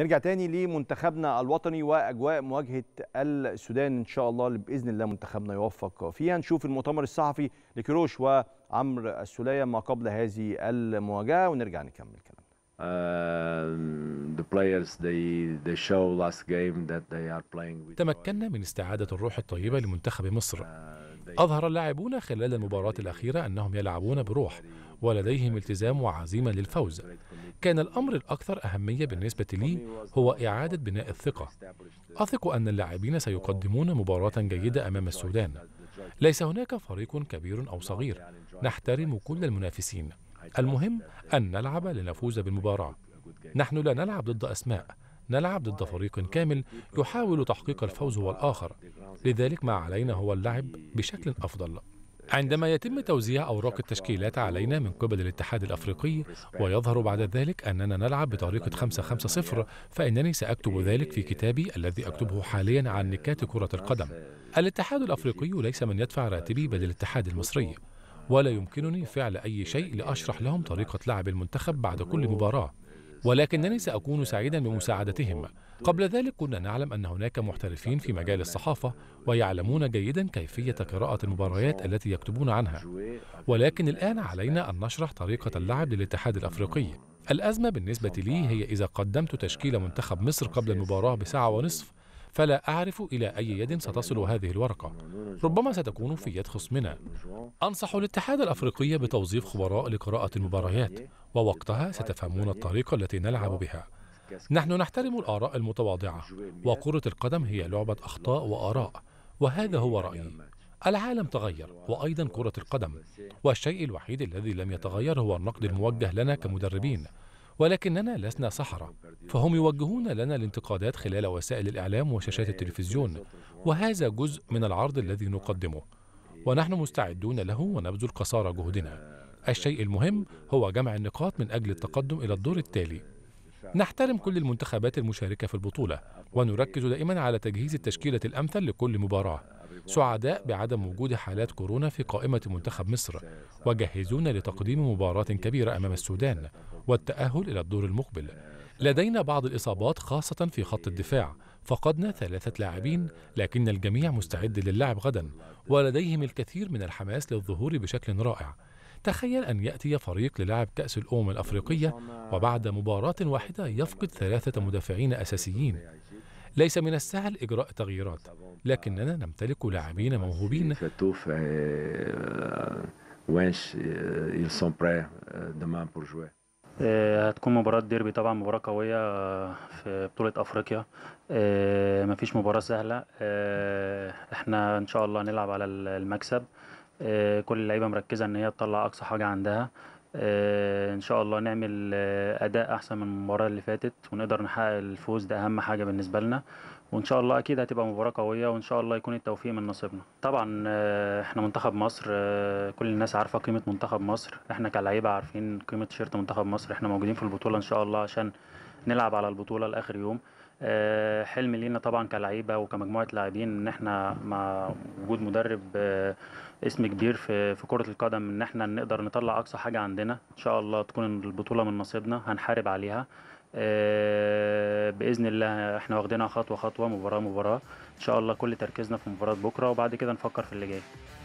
نرجع تاني لمنتخبنا الوطني واجواء مواجهه السودان ان شاء الله باذن الله منتخبنا يوفق فيها نشوف المؤتمر الصحفي لكيروش وعمرو السوليه ما قبل هذه المواجهه ونرجع نكمل كلامنا تمكنا من استعادة الروح الطيبة لمنتخب مصر uh, أظهر اللاعبون خلال المباراة الأخيرة أنهم يلعبون بروح ولديهم التزام وعزيمة للفوز كان الأمر الأكثر أهمية بالنسبة لي هو إعادة بناء الثقة أثق أن اللاعبين سيقدمون مباراة جيدة أمام السودان ليس هناك فريق كبير أو صغير نحترم كل المنافسين المهم أن نلعب لنفوز بالمباراة نحن لا نلعب ضد أسماء نلعب ضد فريق كامل يحاول تحقيق الفوز هو الآخر لذلك ما علينا هو اللعب بشكل أفضل عندما يتم توزيع أوراق التشكيلات علينا من قبل الاتحاد الأفريقي ويظهر بعد ذلك أننا نلعب بطريقة 5 5 0 فإنني سأكتب ذلك في كتابي الذي أكتبه حاليا عن نكات كرة القدم الاتحاد الأفريقي ليس من يدفع راتبي بل الاتحاد المصري ولا يمكنني فعل أي شيء لأشرح لهم طريقة لعب المنتخب بعد كل مباراة ولكنني سأكون سعيدا بمساعدتهم قبل ذلك كنا نعلم أن هناك محترفين في مجال الصحافة ويعلمون جيدا كيفية قراءة المباريات التي يكتبون عنها ولكن الآن علينا أن نشرح طريقة اللعب للاتحاد الأفريقي الأزمة بالنسبة لي هي إذا قدمت تشكيل منتخب مصر قبل المباراة بساعة ونصف فلا أعرف إلى أي يد ستصل هذه الورقة ربما ستكون في يد خصمنا أنصح الاتحاد الأفريقي بتوظيف خبراء لقراءة المباريات ووقتها ستفهمون الطريقة التي نلعب بها نحن نحترم الآراء المتواضعة وكرة القدم هي لعبة أخطاء وآراء وهذا هو رأيي العالم تغير وأيضا كرة القدم والشيء الوحيد الذي لم يتغير هو النقد الموجه لنا كمدربين ولكننا لسنا سحرة فهم يوجهون لنا الانتقادات خلال وسائل الإعلام وشاشات التلفزيون وهذا جزء من العرض الذي نقدمه ونحن مستعدون له ونبذل قصارى جهدنا الشيء المهم هو جمع النقاط من أجل التقدم إلى الدور التالي نحترم كل المنتخبات المشاركة في البطولة ونركز دائما على تجهيز التشكيلة الأمثل لكل مباراة سعداء بعدم وجود حالات كورونا في قائمة منتخب مصر وجهزونا لتقديم مباراة كبيرة أمام السودان والتأهل إلى الدور المقبل لدينا بعض الإصابات خاصة في خط الدفاع فقدنا ثلاثة لاعبين لكن الجميع مستعد للعب غدا ولديهم الكثير من الحماس للظهور بشكل رائع تخيل أن يأتي فريق للعب كأس الأمم الأفريقية وبعد مباراة واحدة يفقد ثلاثة مدافعين أساسيين ليس من السهل إجراء تغييرات لكننا نمتلك لاعبين موهوبين euh, euh, euh, sont prêts demain pour jouer. آه، هتكون مباراة ديربي طبعا مباراة قوية آه، في بطولة أفريقيا آه، مفيش مباراة سهلة احنا إن شاء الله هنلعب على المكسب كل اللعيبة مركزة إن هي تطلع أقصى حاجة عندها آه، ان شاء الله نعمل آه، اداء احسن من المباراه اللي فاتت ونقدر نحقق الفوز ده اهم حاجه بالنسبه لنا وان شاء الله اكيد هتبقى مباراه قويه وان شاء الله يكون التوفيق من نصيبنا طبعا آه، احنا منتخب مصر كل الناس عارفه قيمه منتخب مصر احنا كلاعيبه عارفين قيمه تيشيرت منتخب مصر احنا موجودين في البطوله ان شاء الله عشان نلعب على البطوله لاخر يوم آه، حلم لينا طبعا كلعيبه وكمجموعه لاعبين ان احنا مع وجود مدرب آه، اسم كبير في في كره القدم ان احنا نقدر نطلع اقصى حاجه عندنا ان شاء الله تكون البطوله من نصيبنا هنحارب عليها آه، باذن الله احنا واخدينها خطوه خطوه مباراه مباراه ان شاء الله كل تركيزنا في مباراه بكره وبعد كده نفكر في اللي جاي